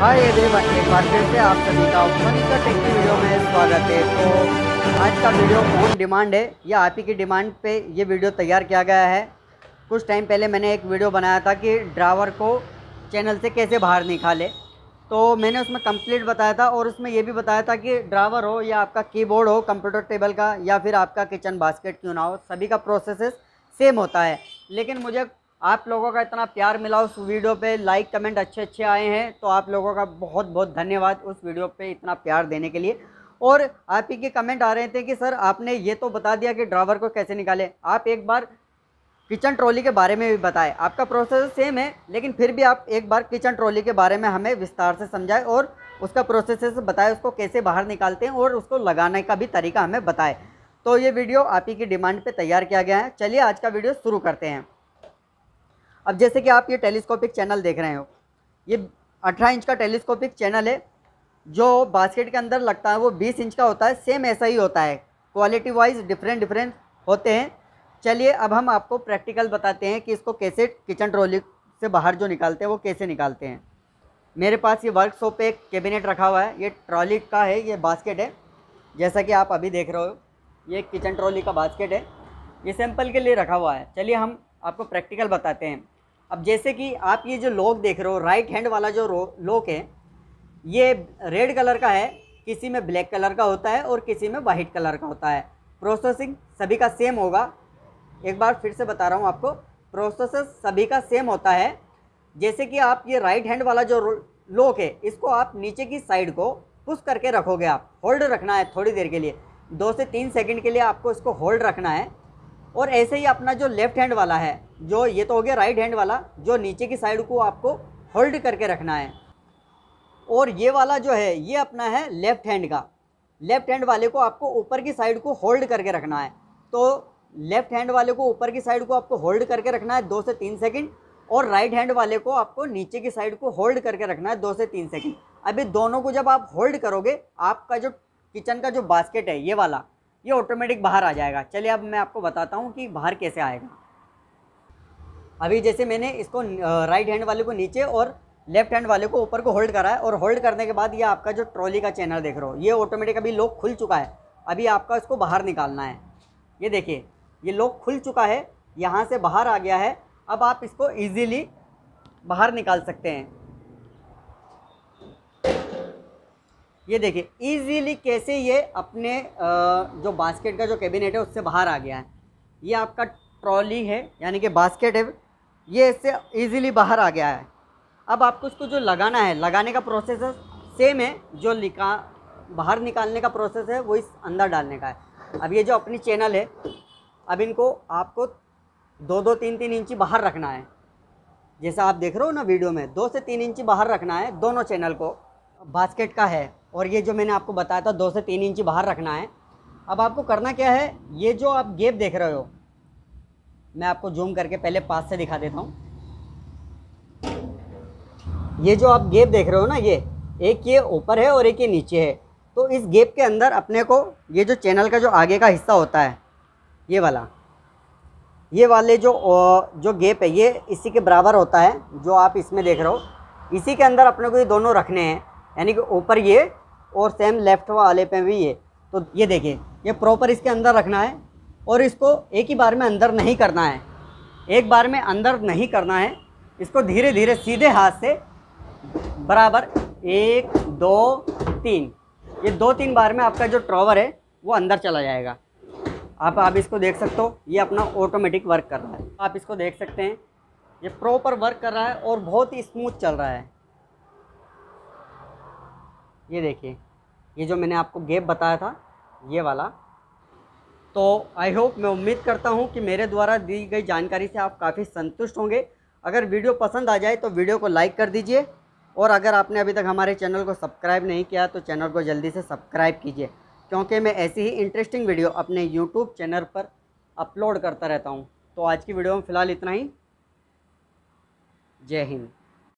hi everyone एक बार फिर से आप सभी का मनीषा टेक की वीडियो में स्वागत है तो आज का वीडियो ऑन डिमांड है या आप ही की डिमांड पे ये वीडियो तैयार किया गया है कुछ टाइम पहले मैंने एक वीडियो बनाया था कि ड्राइवर को चैनल से कैसे बाहर निकाले तो मैंने उसमें कंप्लीट बताया था और उसमें यह भी बताया था कि ड्राइवर हो या आपका कीबोर्ड हो कंप्यूटर टेबल का या फिर आपका किचन बास्केट क्यों ना हो सभी का प्रोसेस सेम होता है लेकिन मुझे आप लोगों का इतना प्यार मिला उस वीडियो पे लाइक कमेंट अच्छे अच्छे आए हैं तो आप लोगों का बहुत बहुत धन्यवाद उस वीडियो पे इतना प्यार देने के लिए और आप ही के कमेंट आ रहे थे कि सर आपने ये तो बता दिया कि ड्राइवर को कैसे निकालें आप एक बार किचन ट्रॉली के बारे में भी बताएं आपका प्रोसेस सेम है लेकिन फिर भी आप एक बार किचन ट्रॉली के बारे में हमें विस्तार से समझाएं और उसका प्रोसेस बताएं उसको कैसे बाहर निकालते हैं और उसको लगाने का भी तरीका हमें बताएं तो ये वीडियो आप ही की डिमांड पे तैयार किया गया है चलिए आज का वीडियो शुरू करते हैं अब जैसे कि आप ये टेलीस्कोपिक चैनल देख रहे हो ये 18 इंच का टेलीस्कोपिक चैनल है जो बास्केट के अंदर लगता है वो 20 इंच का होता है सेम ऐसा ही होता है क्वालिटी वाइज डिफरेंट डिफरेंट होते हैं चलिए अब हम आपको प्रैक्टिकल बताते हैं कि इसको कैसे किचन ट्रॉली से बाहर जो निकालते हैं वो कैसे निकालते हैं मेरे पास ये वर्कशॉप पे एक कैबिनेट रखा हुआ है ये ट्रॉली का है ये बास्केट है जैसा कि आप अभी देख रहे हो ये किचन ट्रॉली का बास्केट है ये सैंपल के लिए रखा हुआ है चलिए हम आपको प्रैक्टिकल बताते हैं अब जैसे कि आप ये जो लॉक देख रहे हो राइट हैंड वाला जो लॉक है ये रेड कलर का है किसी में ब्लैक कलर का होता है और किसी में वाइट कलर का होता है प्रोसेसिंग सभी का सेम होगा एक बार फिर से बता रहा हूँ आपको प्रोसेसर सभी का सेम होता है जैसे कि आप ये राइट हैंड वाला जो लॉक है इसको आप नीचे की साइड को पुश करके रखोगे आप होल्ड रखना है थोड़ी देर के लिए दो से तीन सेकंड के लिए आपको इसको होल्ड रखना है और ऐसे ही अपना जो लेफ्ट हैंड वाला है जो ये तो हो गया राइट हैंड वाला जो नीचे की साइड को आपको होल्ड करके रखना है और ये वाला जो है ये अपना है लेफ्ट हैंड का लेफ्ट हैंड वाले को आपको ऊपर की साइड को होल्ड करके रखना है तो लेफ्ट हैंड वाले को ऊपर की साइड को आपको होल्ड करके रखना है दो से तीन सेकंड और राइट हैंड वाले को आपको नीचे की साइड को होल्ड करके रखना है दो से तीन सेकंड अभी दोनों को जब आप होल्ड करोगे आपका जो किचन का जो बास्केट है ये वाला ये ऑटोमेटिक बाहर आ जाएगा चलिए अब मैं आपको बताता हूँ कि बाहर कैसे आएगा अभी जैसे मैंने इसको राइट हैंड वाले को नीचे और लेफ्ट हैंड वाले को ऊपर को होल्ड करा है और होल्ड करने के बाद ये आपका जो ट्रॉली का चैनल देख रहे हो ये ऑटोमेटिक अभी लॉक खुल चुका है अभी आपका इसको बाहर निकालना है ये देखिए ये लॉक खुल चुका है यहाँ से बाहर आ गया है अब आप इसको ईजीली बाहर निकाल सकते हैं ये देखिए ईजीली कैसे ये अपने जो बास्केट का जो कैबिनेट है उससे बाहर आ गया है ये आपका ट्रॉली है यानी कि बास्केट है ये इससे ईजिली बाहर आ गया है अब आपको इसको जो लगाना है लगाने का प्रोसेस सेम है जो निका बाहर निकालने का प्रोसेस है वो इस अंदर डालने का है अब ये जो अपनी चैनल है अब इनको आपको दो दो तीन तीन इंची बाहर रखना है जैसा आप देख रहे हो ना वीडियो में दो से तीन इंची बाहर रखना है दोनों चैनल को बास्केट का है और ये जो मैंने आपको बताया था दो से तीन इंची बाहर रखना है अब आपको करना क्या है ये जो आप गेप देख रहे हो मैं आपको जूम करके पहले पास से दिखा देता हूँ ये जो आप गेप देख रहे हो ना ये एक ये ऊपर है और एक ये नीचे है तो इस गेप के अंदर अपने को ये जो चैनल का जो आगे का हिस्सा होता है ये वाला ये वाले जो जो गेप है ये इसी के बराबर होता है जो आप इसमें देख रहे हो इसी के अंदर अपने को ये दोनों रखने हैं यानी कि ऊपर ये और सेम लेफ्ट वाले पे भी ये तो ये देखिए ये प्रॉपर इसके अंदर रखना है और इसको एक ही बार में अंदर नहीं करना है एक बार में अंदर नहीं करना है इसको धीरे धीरे सीधे हाथ से बराबर एक दो तीन ये दो तीन बार में आपका जो ट्रॉवर है वो अंदर चला जाएगा आप आप इसको देख सकते हो ये अपना ऑटोमेटिक वर्क कर रहा है आप इसको देख सकते हैं ये प्रॉपर वर्क कर रहा है और बहुत ही स्मूथ चल रहा है ये देखिए ये जो मैंने आपको गेप बताया था ये वाला तो आई होप मैं उम्मीद करता हूँ कि मेरे द्वारा दी गई जानकारी से आप काफ़ी संतुष्ट होंगे अगर वीडियो पसंद आ जाए तो वीडियो को लाइक कर दीजिए और अगर आपने अभी तक हमारे चैनल को सब्सक्राइब नहीं किया तो चैनल को जल्दी से सब्सक्राइब कीजिए क्योंकि मैं ऐसी ही इंटरेस्टिंग वीडियो अपने यूट्यूब चैनल पर अपलोड करता रहता हूँ तो आज की वीडियो में फ़िलहाल इतना ही जय हिंद